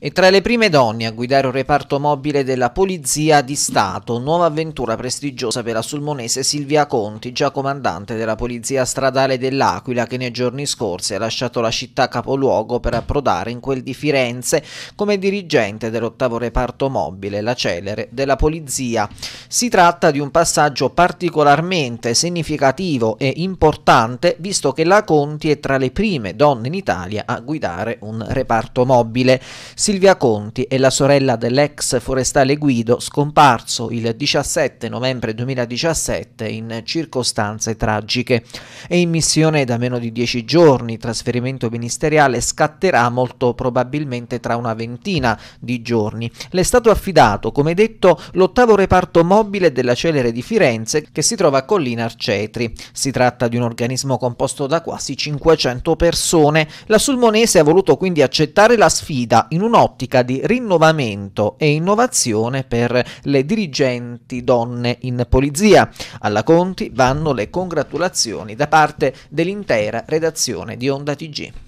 E tra le prime donne a guidare un reparto mobile della Polizia di Stato, nuova avventura prestigiosa per la sulmonese Silvia Conti, già comandante della Polizia Stradale dell'Aquila, che nei giorni scorsi ha lasciato la città capoluogo per approdare in quel di Firenze come dirigente dell'ottavo reparto mobile, la celere della Polizia. Si tratta di un passaggio particolarmente significativo e importante, visto che la Conti è tra le prime donne in Italia a guidare un reparto mobile. Si Silvia Conti è la sorella dell'ex forestale Guido scomparso il 17 novembre 2017 in circostanze tragiche. È in missione da meno di dieci giorni, il trasferimento ministeriale scatterà molto probabilmente tra una ventina di giorni. Le è stato affidato, come detto, l'ottavo reparto mobile della celere di Firenze che si trova a Collina Arcetri. Si tratta di un organismo composto da quasi 500 persone. La Sulmonese ha voluto quindi accettare la sfida in un un'ottica di rinnovamento e innovazione per le dirigenti donne in polizia. Alla Conti vanno le congratulazioni da parte dell'intera redazione di Onda TG.